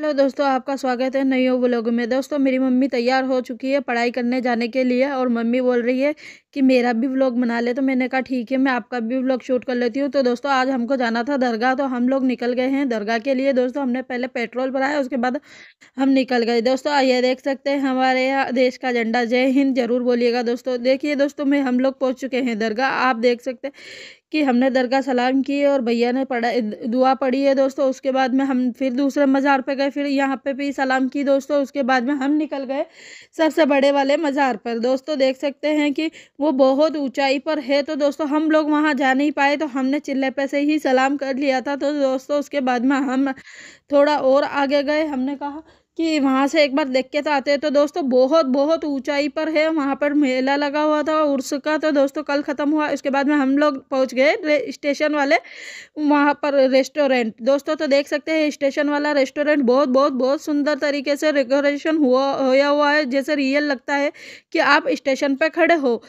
hello दोस्तों आपका स्वागत है नई ब्लॉग व्लॉग में दोस्तों मेरी मम्मी तैयार हो चुकी है पढ़ाई करने जाने के लिए और मम्मी बोल रही है कि मेरा भी व्लॉग बना ले तो मैंने कहा ठीक है मैं आपका भी व्लॉग शूट कर लेती हूँ तो दोस्तों आज हमको जाना था दरगाह तो हम लोग निकल गए हैं दरगाह के लिए दोस्तों हमने पहले पेट्रोल भराया उसके बाद हम निकल गए दोस्तों आइए देख सकते हैं हमारे देश का झंडा जय हिंद जरूर बोलिएगा दोस्तों देखिए दोस्तों में हम लोग पहुँच चुके हैं दरगाह आप देख सकते हैं कि हमने दरगाह सलाम की और भैया ने पढ़ा दुआ पढ़ी है दोस्तों उसके बाद में हम फिर दूसरे मज़ार पे गए फिर यहाँ पे भी सलाम की दोस्तों उसके बाद में हम निकल गए सबसे बड़े वाले मज़ार पर दोस्तों देख सकते हैं कि वो वो बहुत ऊंचाई पर है तो दोस्तों हम लोग वहाँ जा नहीं पाए तो हमने चिल्ले पे से ही सलाम कर लिया था तो दोस्तों उसके बाद में हम थोड़ा और आगे गए हमने कहा कि वहाँ से एक बार देख के तो आते हैं तो दोस्तों बहुत बहुत ऊंचाई पर है वहाँ पर मेला लगा हुआ था उर्स का तो दोस्तों कल ख़त्म हुआ उसके बाद में हम लोग पहुँच गए स्टेशन वाले वहाँ पर रेस्टोरेंट दोस्तों तो देख सकते हैं स्टेशन वाला रेस्टोरेंट बहुत बहुत बहुत सुंदर तरीके से डेकोरेशन हुआ होया हुआ है जैसे रियल लगता है कि आप स्टेशन पर खड़े हो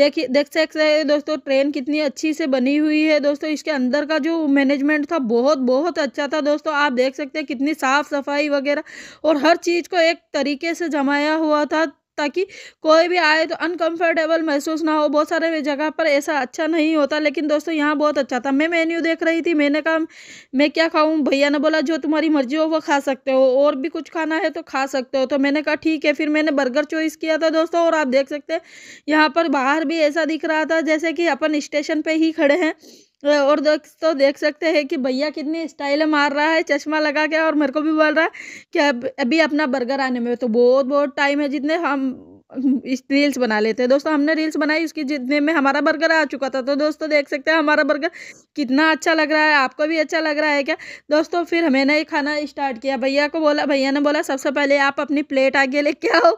देखिए देख सकते हैं दोस्तों ट्रेन कितनी अच्छी से बनी हुई है दोस्तों इसके अंदर का जो मैनेजमेंट था बहुत बहुत अच्छा था दोस्तों आप देख सकते हैं कितनी साफ़ सफाई वगैरह और और हर चीज़ को एक तरीके से जमाया हुआ था ताकि कोई भी आए तो अनकंफर्टेबल महसूस ना हो बहुत सारे जगह पर ऐसा अच्छा नहीं होता लेकिन दोस्तों यहाँ बहुत अच्छा था मैं मेन्यू देख रही थी मैंने कहा मैं क्या खाऊँ भैया ने बोला जो तुम्हारी मर्जी हो वो खा सकते हो और भी कुछ खाना है तो खा सकते हो तो मैंने कहा ठीक है फिर मैंने बर्गर चॉइस किया था दोस्तों और आप देख सकते हैं यहाँ पर बाहर भी ऐसा दिख रहा था जैसे कि अपन स्टेशन पर ही खड़े हैं और दोस्तों देख सकते हैं कि भैया कितनी स्टाइल मार रहा है चश्मा लगा के और मेरे को भी बोल रहा है कि अब अभी अपना बर्गर आने में तो बहुत बहुत टाइम है जितने हम इस रील्स बना लेते हैं दोस्तों हमने रील्स बनाई उसकी जितने में हमारा बर्गर आ चुका था तो दोस्तों देख सकते हैं हमारा बर्गर कितना अच्छा लग रहा है आपको भी अच्छा लग रहा है क्या दोस्तों फिर हमें ना ये खाना स्टार्ट किया भैया को बोला भैया ने बोला सबसे पहले आप अपनी प्लेट आगे लेके आओ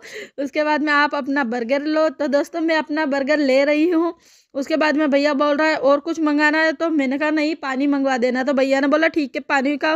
उसके बाद में आप अपना बर्गर लो तो दोस्तों मैं अपना बर्गर ले रही हूँ उसके बाद में भैया बोल रहा है और कुछ मंगाना है तो मैंने कहा नहीं पानी मंगवा देना तो भैया ने बोला ठीक है पानी का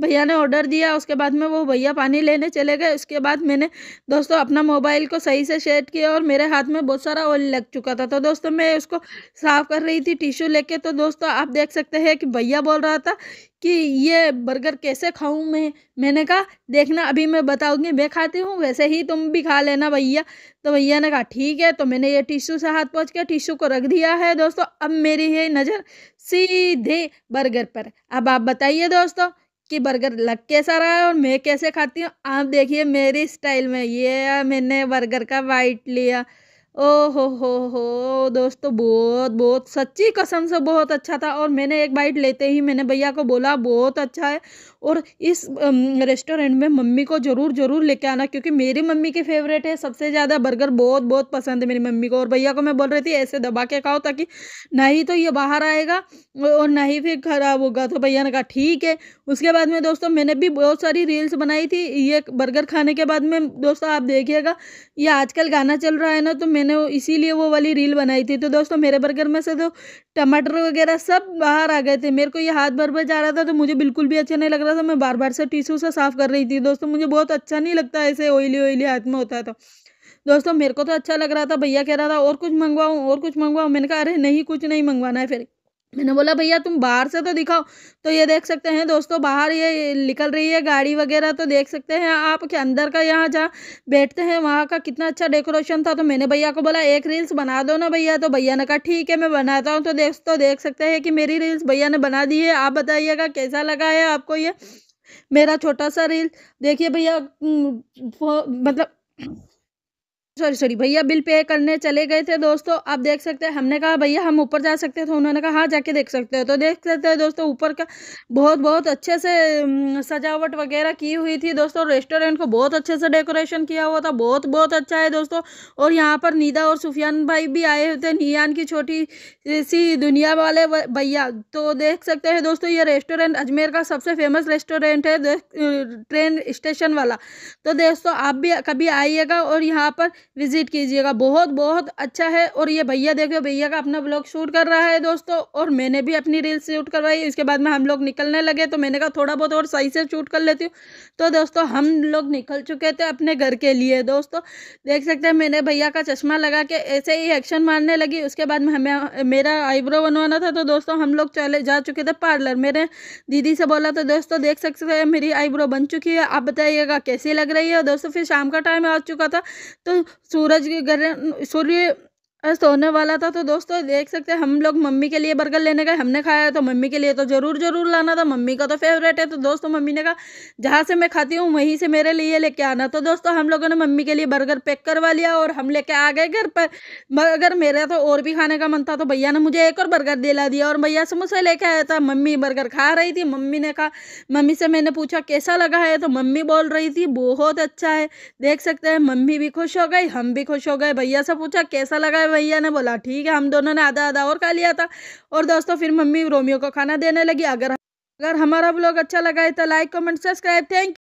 भैया ने ऑर्डर दिया उसके बाद में वो भैया पानी लेने चले गए उसके बाद मैंने दोस्तों अपना मोबाइल को सही से शेड किया और मेरे हाथ में बहुत सारा ऑयल लग चुका था तो दोस्तों मैं उसको साफ़ कर रही थी टिश्यू लेके तो दोस्तों आप देख सकते हैं कि भैया बोल रहा था कि ये बर्गर कैसे खाऊं मैं मैंने कहा देखना अभी मैं बताऊंगी मैं खाती हूँ वैसे ही तुम भी खा लेना भैया तो भैया ने कहा ठीक है तो मैंने ये टिश्यू से हाथ पहुँच के टिश्यू को रख दिया है दोस्तों अब मेरी है नज़र सीधे बर्गर पर अब आप बताइए दोस्तों कि बर्गर लग कैसा रहा है और मैं कैसे खाती हूँ आप देखिए मेरी स्टाइल में ये मैंने बर्गर का वाइट लिया ओ हो हो दोस्तों बहुत बहुत सच्ची कसम से बहुत अच्छा था और मैंने एक बाइट लेते ही मैंने भैया को बोला बहुत अच्छा है और इस रेस्टोरेंट में मम्मी को ज़रूर ज़रूर लेके आना क्योंकि मेरी मम्मी के फेवरेट है सबसे ज़्यादा बर्गर बहुत बहुत पसंद है मेरी मम्मी को और भैया को मैं बोल रही थी ऐसे दबा के खाओ ताकि ना ही तो ये बाहर आएगा और ना ही फिर ख़राब होगा तो भैया ने कहा ठीक है उसके बाद में दोस्तों मैंने भी बहुत सारी रील्स बनाई थी ये बर्गर खाने के बाद में दोस्तों आप देखिएगा ये आजकल गाना चल रहा है ना तो मैं मैंने इसीलिए वो वाली रील बनाई थी तो दोस्तों मेरे बर्गर में से तो टमाटर वगैरह सब बाहर आ गए थे मेरे को ये हाथ भर भर जा रहा था तो मुझे बिल्कुल भी अच्छा नहीं लग रहा था मैं बार बार से टिशू से साफ़ कर रही थी दोस्तों मुझे बहुत अच्छा नहीं लगता ऐसे ऑयली ऑयली हाथ में होता था तो दोस्तों मेरे को तो अच्छा लग रहा था भैया कह रहा था और कुछ मंगवाऊँ और कुछ मंगवाऊँ मैंने कहा अरे नहीं कुछ नहीं मंगवाना है फिर मैंने बोला भैया तुम बाहर से तो दिखाओ तो ये देख सकते हैं दोस्तों बाहर ये निकल रही है गाड़ी वगैरह तो देख सकते हैं आप के अंदर का यहाँ जहाँ बैठते हैं वहाँ का कितना अच्छा डेकोरेशन था तो मैंने भैया को बोला एक रील्स बना दो ना भैया तो भैया ने कहा ठीक है मैं बनाता हूँ तो देख तो देख सकते हैं कि मेरी रील्स भैया ने बना दी है आप बताइएगा कैसा लगा है आपको ये मेरा छोटा सा रील देखिए भैया मतलब सॉरी सॉरी भैया बिल पे करने चले गए थे दोस्तों आप देख सकते हैं हमने कहा भैया हम ऊपर जा सकते थे तो उन्होंने कहा हाँ जाके देख सकते हो तो देख सकते हैं दोस्तों ऊपर का बहुत बहुत अच्छे से सजावट वगैरह की हुई थी दोस्तों रेस्टोरेंट को बहुत अच्छे से डेकोरेशन किया हुआ था बहुत बहुत अच्छा है दोस्तों और यहाँ पर नीदा और सुफियान भाई भी आए हुए थे नियान की छोटी सी दुनिया वाले भैया तो देख सकते हैं दोस्तों ये रेस्टोरेंट अजमेर का सबसे फेमस रेस्टोरेंट है ट्रेन स्टेशन वाला तो दोस्तों आप भी कभी आइएगा और यहाँ पर विज़िट कीजिएगा बहुत बहुत अच्छा है और ये भैया देखो भैया का अपना ब्लॉग शूट कर रहा है दोस्तों और मैंने भी अपनी रील शूट करवाई इसके बाद में हम लोग निकलने लगे तो मैंने कहा थोड़ा बहुत और सही से शूट कर लेती हूँ तो दोस्तों हम लोग निकल चुके थे अपने घर के लिए दोस्तों देख सकते हैं मैंने भैया का चश्मा लगा के ऐसे ही एक्शन मारने लगी उसके बाद में हमें मेरा आईब्रो बनवाना था तो दोस्तों हम लोग चले जा चुके थे पार्लर मेरे दीदी से बोला तो दोस्तों देख सकते हैं मेरी आईब्रो बन चुकी है आप बताइएगा कैसी लग रही है दोस्तों फिर शाम का टाइम आ चुका था तो सूरज के ग्रहण सूर्य अस्त होने वाला था तो दोस्तों देख सकते हैं हम लोग मम्मी के लिए बर्गर लेने गए हमने खाया तो मम्मी के लिए तो ज़रूर ज़रूर लाना था मम्मी का तो फेवरेट है तो दोस्तों मम्मी ने कहा जहाँ से मैं खाती हूँ वहीं से मेरे लिए लेके आना तो दोस्तों हम लोगों ने मम्मी के लिए बर्गर पैक करवा लिया और हम लेके आ गए घर पर अगर मेरा तो और भी खाने का मन था तो भैया ने मुझे एक और बर्गर दिला दिया और भैया से मुझसे लेके आया था मम्मी बर्गर खा रही थी मम्मी ने कहा मम्मी से मैंने पूछा कैसा लगा है तो मम्मी बोल रही थी बहुत अच्छा है देख सकते हैं मम्मी भी खुश हो गई हम भी खुश हो गए भैया से पूछा कैसा लगा भैया ने बोला ठीक है हम दोनों ने आधा आधा और खा लिया था और दोस्तों फिर मम्मी रोमियो को खाना देने लगी अगर अगर हमारा ब्लॉग अच्छा लगा है तो लाइक कमेंट सब्सक्राइब थैंक